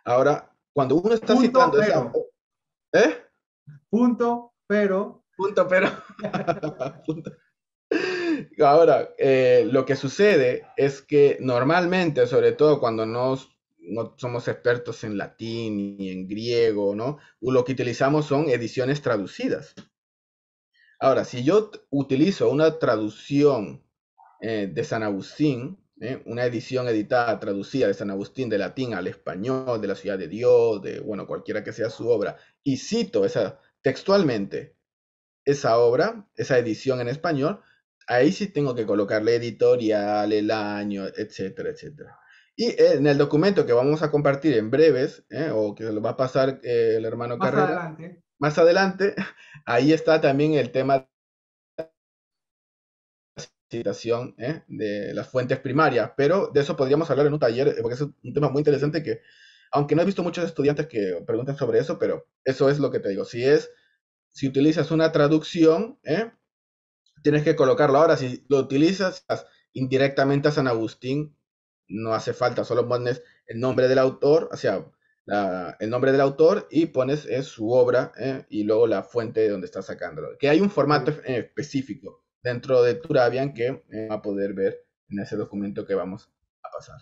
Ahora, cuando uno está citando pero. ¿Eh? Punto, pero. Punto, pero. Ahora, eh, lo que sucede es que normalmente, sobre todo cuando nos no somos expertos en latín ni en griego, ¿no? Lo que utilizamos son ediciones traducidas. Ahora, si yo utilizo una traducción eh, de San Agustín, ¿eh? una edición editada, traducida de San Agustín de latín al español, de la ciudad de Dios, de, bueno, cualquiera que sea su obra, y cito esa, textualmente esa obra, esa edición en español, ahí sí tengo que colocarle editorial, el año, etcétera, etcétera. Y eh, en el documento que vamos a compartir en breves, eh, o que lo va a pasar eh, el hermano más adelante. más adelante, ahí está también el tema de la citación de las fuentes primarias, pero de eso podríamos hablar en un taller, porque es un tema muy interesante que, aunque no he visto muchos estudiantes que preguntan sobre eso, pero eso es lo que te digo, si es, si utilizas una traducción, tienes que colocarlo ahora, si lo utilizas indirectamente a San Agustín, no hace falta, solo pones el nombre del autor, o sea, el nombre del autor y pones eh, su obra eh, y luego la fuente de donde está sacándolo. Que hay un formato e, específico dentro de Turabian que eh, va a poder ver en ese documento que vamos a pasar.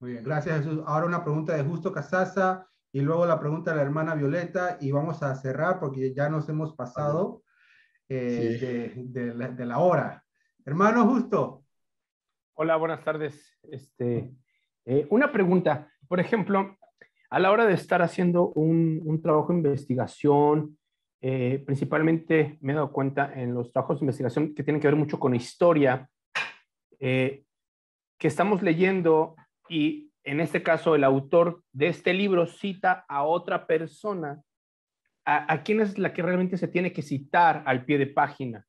Muy bien, gracias Jesús. Ahora una pregunta de Justo Casaza y luego la pregunta de la hermana Violeta y vamos a cerrar porque ya nos hemos pasado de la hora. Hermano Justo, Hola, buenas tardes. Este, eh, una pregunta, por ejemplo, a la hora de estar haciendo un, trabajo de investigación, eh, principalmente me he dado cuenta en los trabajos de investigación que tienen que ver mucho con historia, eh, que estamos leyendo y en este caso el autor de este libro cita a otra persona. ¿A, a quién es la que realmente se tiene que citar al pie de página?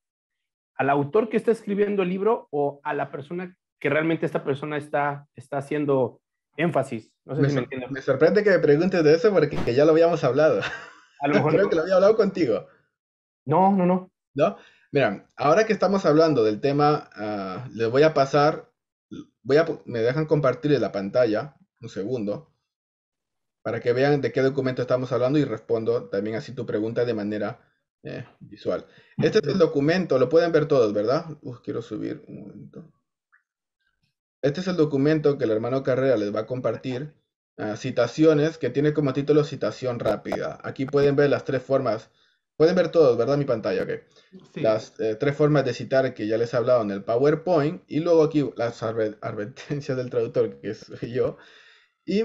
¿Al autor que está escribiendo el libro o a la persona que realmente esta persona está, está haciendo énfasis. No sé me, si me Me sorprende que me preguntes de eso porque ya lo habíamos hablado. Creo que lo había hablado contigo. No, no, no. ¿No? Mira, ahora que estamos hablando del tema, ah, les voy a pasar, voy a, me dejan compartir la pantalla, un segundo, para que vean de qué documento estamos hablando y respondo también así tu pregunta de manera eh, visual. Este es el documento, lo pueden ver todos, ¿verdad? quiero subir un momento. Este es el documento que el hermano Carrera les va a compartir. Ah, citaciones, que tiene como título citación rápida. Aquí pueden ver las tres formas. Pueden ver todos, ¿verdad? Mi pantalla, ok. Las eh, tres formas de citar que ya les he hablado en el PowerPoint. Y luego aquí las advertencias del traductor, que soy yo. Y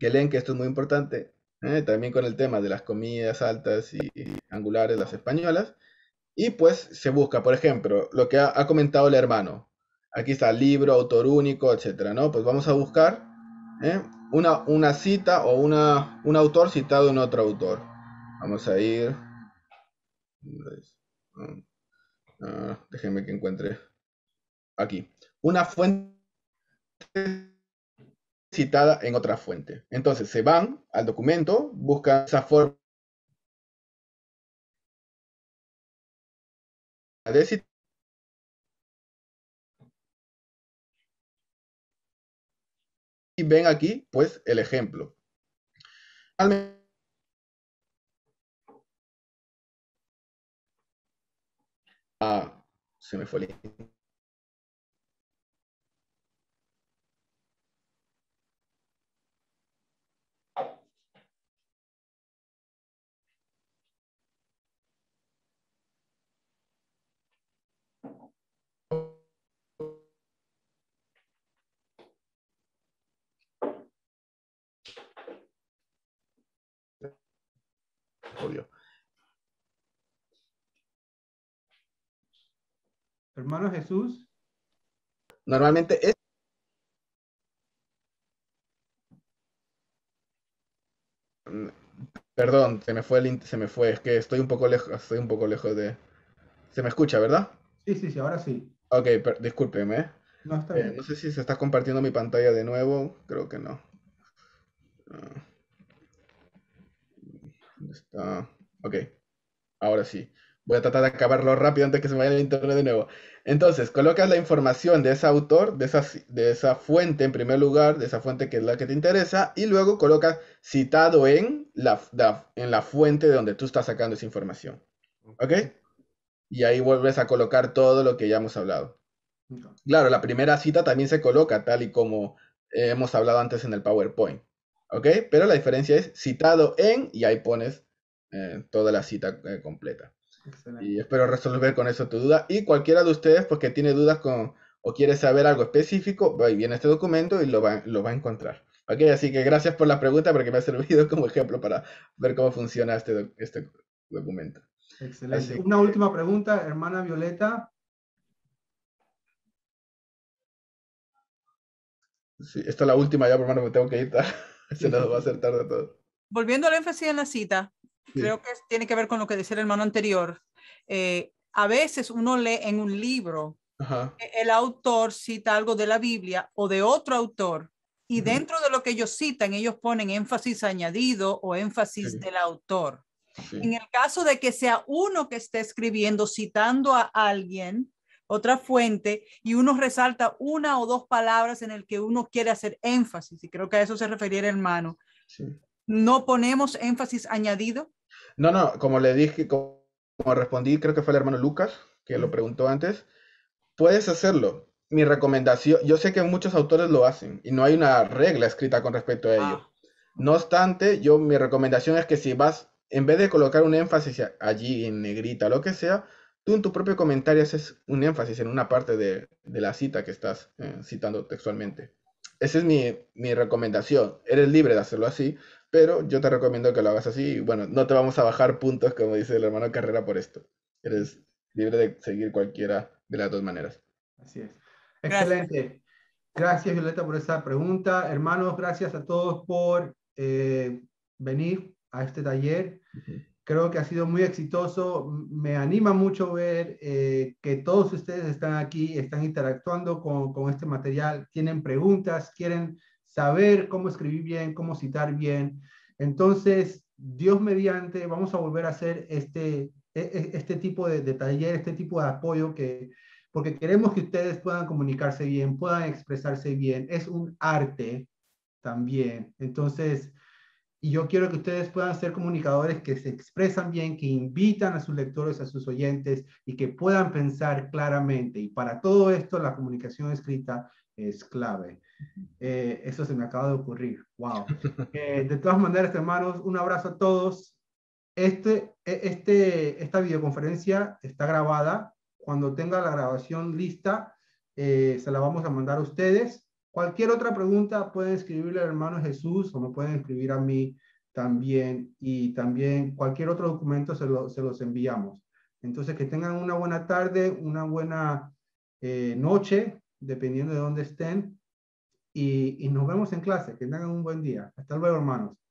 que leen que esto es muy importante. Eh, también con el tema de las comidas altas y, angulares, las españolas. Y pues se busca, por ejemplo, lo que ha comentado el hermano. Aquí está libro, autor único, etcétera, ¿no? Pues vamos a buscar ¿eh? una, una, cita o una, un autor citado en otro autor. Vamos a ir. Ah, déjenme que encuentre. Aquí. Una fuente citada en otra fuente. Entonces se van al documento, buscan esa forma de Y ven aquí, pues, el ejemplo. ah, se me fue el... Hermano Jesús. Normalmente es... Perdón, se me fue el se me fue, es que estoy un poco lejos, estoy un poco lejos de. Se me escucha, ¿verdad? Sí, sí, sí, ahora sí. Ok, discúlpeme. No, está eh, bien. no sé si se está compartiendo mi pantalla de nuevo, creo que no. Ah. está? Ok, ahora sí. Voy a tratar de acabarlo rápido antes que se me vaya el internet de nuevo. Entonces, colocas la información de ese autor, de esa, de esa fuente en primer lugar, de esa fuente que es la que te interesa, y luego colocas citado en la, en la fuente de donde tú estás sacando esa información. ¿Ok? Y ahí vuelves a colocar todo lo que ya hemos hablado. Claro, la primera cita también se coloca tal y como hemos hablado antes en el PowerPoint. ¿Ok? Pero la diferencia es citado en y ahí pones eh, toda la cita eh, completa. Y espero resolver con eso tu duda. Y cualquiera de ustedes, porque que tiene dudas con, o quiere saber algo específico, va y viene este documento y lo va, lo va a encontrar. ¿Ok? Así que gracias por la pregunta porque me ha servido como ejemplo para ver cómo funciona este, este documento. Excelente. Una última pregunta, hermana Violeta. Sí, esta es la última ya, hermano, me tengo que ir. Se nos va a hacer tarde todo. Volviendo al énfasis en la cita, creo que tiene que ver con lo que decía el hermano anterior. Eh, a veces uno lee en un libro, eh, el autor cita algo de la Biblia o de otro autor, y dentro de lo que ellos citan, ellos ponen énfasis añadido o énfasis del autor. En el caso de que sea uno que esté escribiendo, citando a alguien, otra fuente, y uno resalta una o dos palabras en el que uno quiere hacer énfasis, y creo que a eso se refería el hermano. No ponemos énfasis añadido, no, no, como le dije, como, respondí, creo que fue el hermano Lucas, que lo preguntó antes, puedes hacerlo. Mi recomendación, yo sé que muchos autores lo hacen y no hay una regla escrita con respecto a ah, ello. No obstante, yo mi recomendación es que si vas, en vez de colocar un énfasis allí en negrita, lo que sea, tú en tu propio comentario haces un énfasis en una parte de, la cita que estás eh, citando textualmente esa es mi, recomendación. Eres libre de hacerlo así, pero yo te recomiendo que lo hagas así. Y bueno, no te vamos a bajar puntos, como dice el hermano Carrera, por esto. Eres libre de seguir cualquiera de las dos maneras. Así es. Excelente. Gracias, Violeta, por esa pregunta. Hermanos, gracias a todos por eh, venir a este taller creo que ha sido muy exitoso. Me anima mucho ver eh, que todos ustedes están aquí, están interactuando con, este material, tienen preguntas, quieren saber cómo escribir bien, cómo citar bien. Entonces, Dios mediante, vamos a volver a hacer este, e, e, este tipo de, de taller, este tipo de apoyo que porque queremos que ustedes puedan comunicarse bien, puedan expresarse bien. Es un arte también. Entonces, y yo quiero que ustedes puedan ser comunicadores que se expresan bien, que invitan a sus lectores, a sus oyentes y que puedan pensar claramente. Y para todo esto la comunicación escrita es clave. Eh, eso se me acaba de ocurrir. Wow. Eh, de todas maneras, hermanos, un abrazo a todos. Este, e, este, esta videoconferencia está grabada. Cuando tenga la grabación lista, eh, se la vamos a mandar a ustedes Cualquier otra pregunta pueden escribirle al hermano Jesús o me pueden escribir a mí también y también cualquier otro documento se, los enviamos. Entonces, que tengan una buena tarde, una buena eh, noche, dependiendo de dónde estén, y nos vemos en clase. Que tengan un buen día. Hasta luego, hermanos.